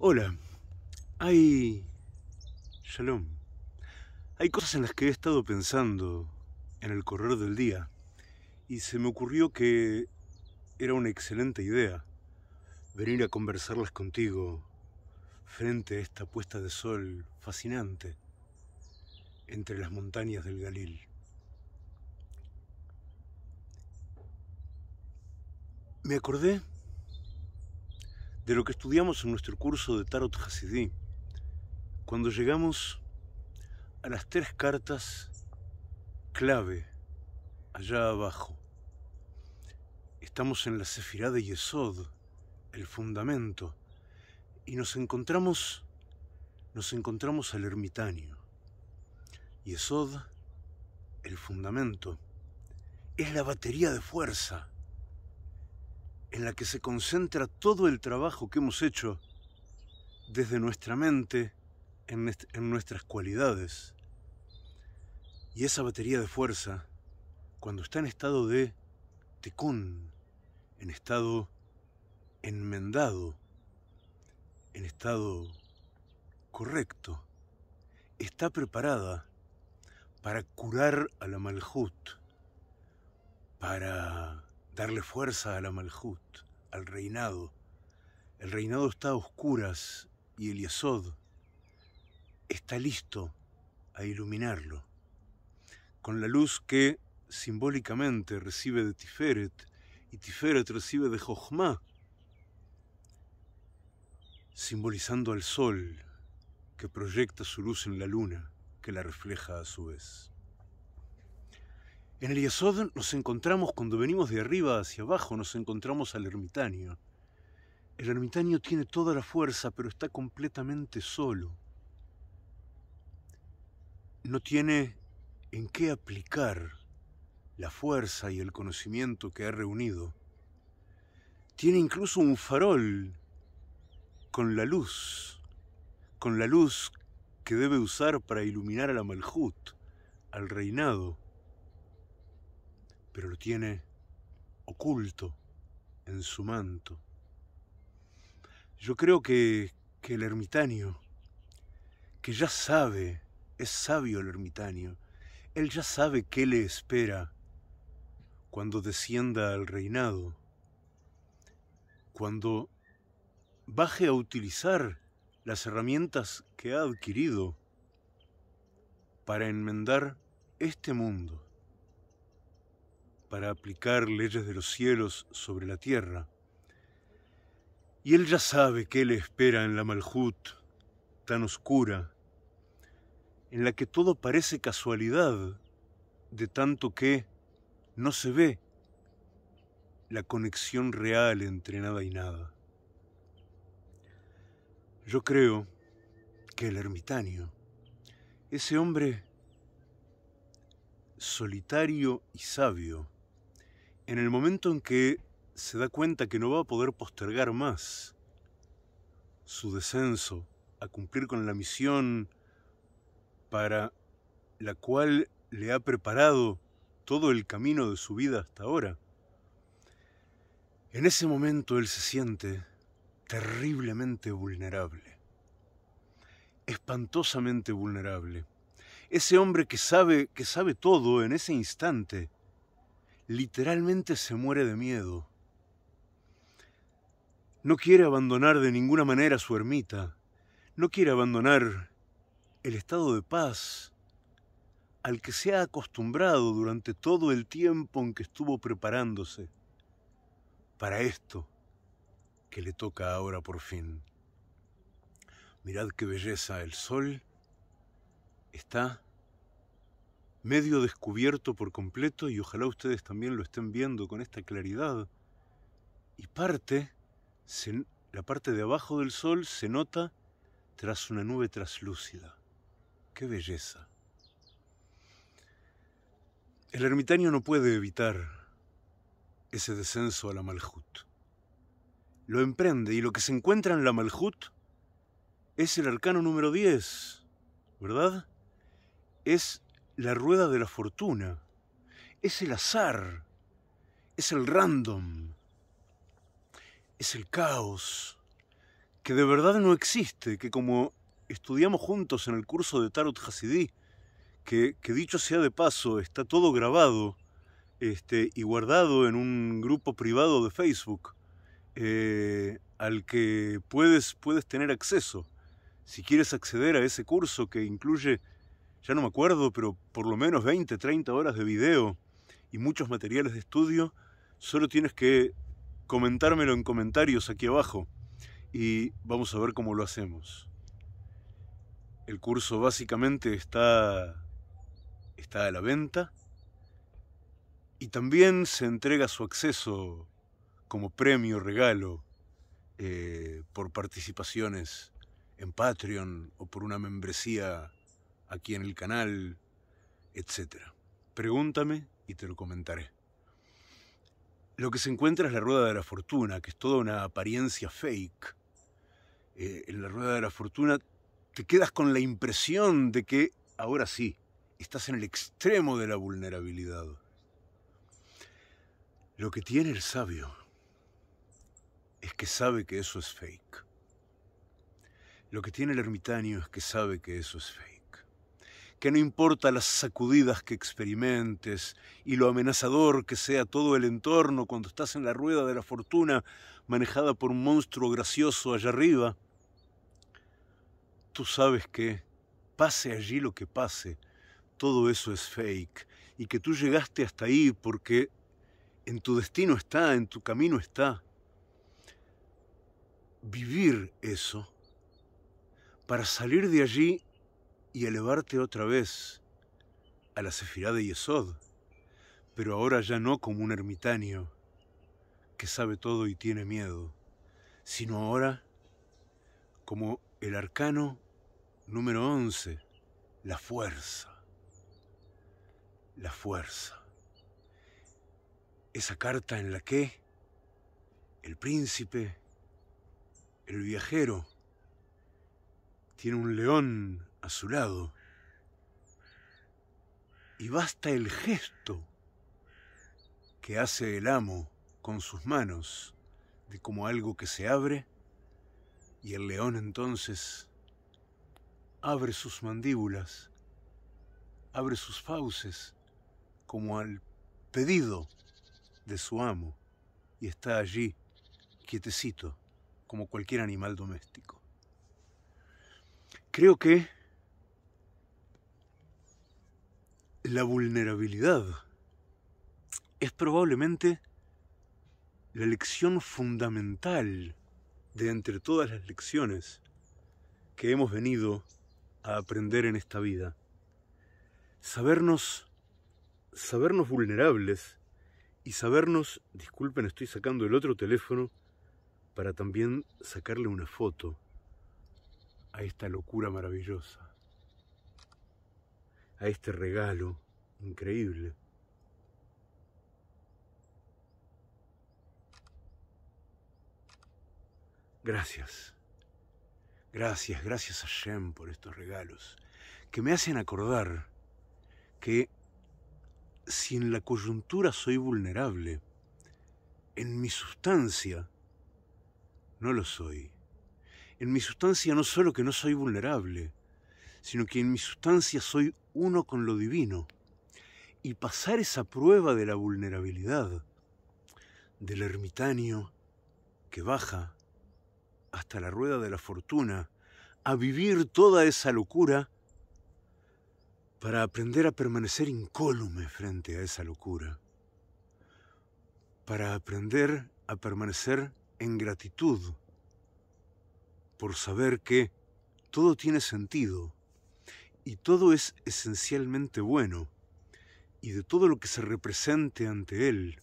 Hola, hay... Shalom. Hay cosas en las que he estado pensando en el correr del día y se me ocurrió que era una excelente idea venir a conversarlas contigo frente a esta puesta de sol fascinante entre las montañas del Galil. Me acordé de lo que estudiamos en nuestro curso de Tarot Hasidí, cuando llegamos a las tres cartas clave allá abajo. Estamos en la Sefirá de Yesod, el fundamento, y nos encontramos nos encontramos al ermitaño. Yesod, el fundamento, es la batería de fuerza en la que se concentra todo el trabajo que hemos hecho desde nuestra mente en, nuestras cualidades. Y esa batería de fuerza, cuando está en estado de tecún, en estado enmendado, en estado correcto, está preparada para curar a la Malhut, para darle fuerza a la Malhut, al reinado. El reinado está a oscuras y el está listo a iluminarlo. Con la luz que simbólicamente recibe de Tiferet y Tiferet recibe de Jochma, simbolizando al sol que proyecta su luz en la luna, que la refleja a su vez. En el Yesod nos encontramos, cuando venimos de arriba hacia abajo, nos encontramos al ermitaño. El ermitaño tiene toda la fuerza, pero está completamente solo. No tiene en qué aplicar la fuerza y el conocimiento que ha reunido. Tiene incluso un farol con la luz, con la luz que debe usar para iluminar a la Malhut, al reinado pero lo tiene oculto en su manto. Yo creo que, el ermitaño, que ya sabe, es sabio el ermitaño, él ya sabe qué le espera cuando descienda al reinado, cuando baje a utilizar las herramientas que ha adquirido para enmendar este mundo para aplicar leyes de los cielos sobre la tierra. Y él ya sabe qué le espera en la Malhut tan oscura, en la que todo parece casualidad, de tanto que no se ve la conexión real entre nada y nada. Yo creo que el ermitaño, ese hombre solitario y sabio, en el momento en que se da cuenta que no va a poder postergar más su descenso a cumplir con la misión para la cual le ha preparado todo el camino de su vida hasta ahora. En ese momento él se siente terriblemente vulnerable, espantosamente vulnerable. Ese hombre que sabe que sabe todo en ese instante literalmente se muere de miedo. No quiere abandonar de ninguna manera su ermita, no quiere abandonar el estado de paz al que se ha acostumbrado durante todo el tiempo en que estuvo preparándose para esto que le toca ahora por fin. Mirad qué belleza, el sol está medio descubierto por completo y ojalá ustedes también lo estén viendo con esta claridad. Y parte, la parte de abajo del sol se nota tras una nube traslúcida. ¡Qué belleza! El ermitaño no puede evitar ese descenso a la Malhut. Lo emprende y lo que se encuentra en la Malhut es el arcano número 10, ¿verdad? Es la rueda de la fortuna, es el azar, es el random, es el caos, que de verdad no existe, que como estudiamos juntos en el curso de Tarot Hasidí, que, dicho sea de paso, está todo grabado este, y guardado en un grupo privado de Facebook. Eh, al que puedes, puedes tener acceso. Si quieres acceder a ese curso que incluye ya no me acuerdo, pero por lo menos 20, 30 horas de video y muchos materiales de estudio, solo tienes que comentármelo en comentarios aquí abajo y vamos a ver cómo lo hacemos. El curso básicamente está, está a la venta y también se entrega su acceso como premio, regalo, eh, por participaciones en Patreon o por una membresía aquí en el canal, etc. Pregúntame y te lo comentaré. Lo que se encuentra es la rueda de la fortuna, que es toda una apariencia fake. Eh, en la rueda de la fortuna te quedas con la impresión de que ahora sí, estás en el extremo de la vulnerabilidad. Lo que tiene el sabio es que sabe que eso es fake. Lo que tiene el ermitaño es que sabe que eso es fake que no importa las sacudidas que experimentes y lo amenazador que sea todo el entorno cuando estás en la rueda de la fortuna manejada por un monstruo gracioso allá arriba, tú sabes que, pase allí lo que pase, todo eso es fake y que tú llegaste hasta ahí porque en tu destino está, en tu camino está. Vivir eso para salir de allí y elevarte otra vez a la cefirá de Yesod, pero ahora ya no como un ermitaño que sabe todo y tiene miedo, sino ahora como el arcano número 11, la fuerza. La fuerza. Esa carta en la que el príncipe, el viajero, tiene un león a su lado. Y basta el gesto que hace el amo con sus manos de como algo que se abre y el león entonces abre sus mandíbulas, abre sus fauces como al pedido de su amo y está allí quietecito como cualquier animal doméstico. Creo que La vulnerabilidad es probablemente la lección fundamental de entre todas las lecciones que hemos venido a aprender en esta vida. Sabernos, sabernos vulnerables y sabernos, disculpen, estoy sacando el otro teléfono para también sacarle una foto a esta locura maravillosa a este regalo increíble. Gracias. Gracias, gracias a Shem por estos regalos que me hacen acordar que si en la coyuntura soy vulnerable, en mi sustancia no lo soy. En mi sustancia no solo que no soy vulnerable, sino que en mi sustancia soy uno con lo divino y pasar esa prueba de la vulnerabilidad del ermitaño que baja hasta la rueda de la fortuna a vivir toda esa locura para aprender a permanecer incólume frente a esa locura, para aprender a permanecer en gratitud por saber que todo tiene sentido y todo es esencialmente bueno, y de todo lo que se represente ante Él,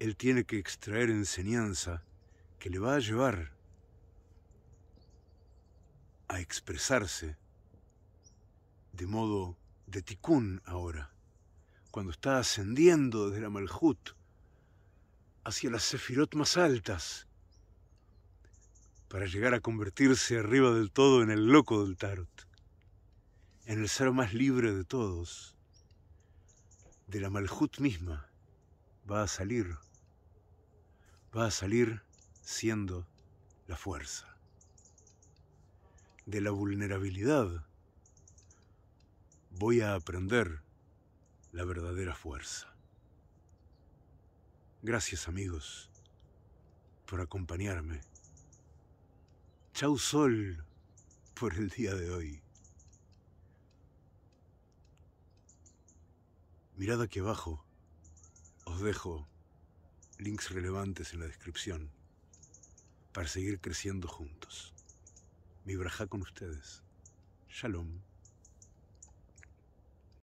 Él tiene que extraer enseñanza que le va a llevar a expresarse de modo de ticún ahora, cuando está ascendiendo desde la Malhut hacia las sefirot más altas, para llegar a convertirse arriba del todo en el loco del tarot en el ser más libre de todos, de la Malhut misma, va a salir, va a salir siendo la fuerza. De la vulnerabilidad voy a aprender la verdadera fuerza. Gracias amigos por acompañarme. Chau sol por el día de hoy. Mirad aquí abajo. Os dejo links relevantes en la descripción para seguir creciendo juntos. Mi braja con ustedes. Shalom.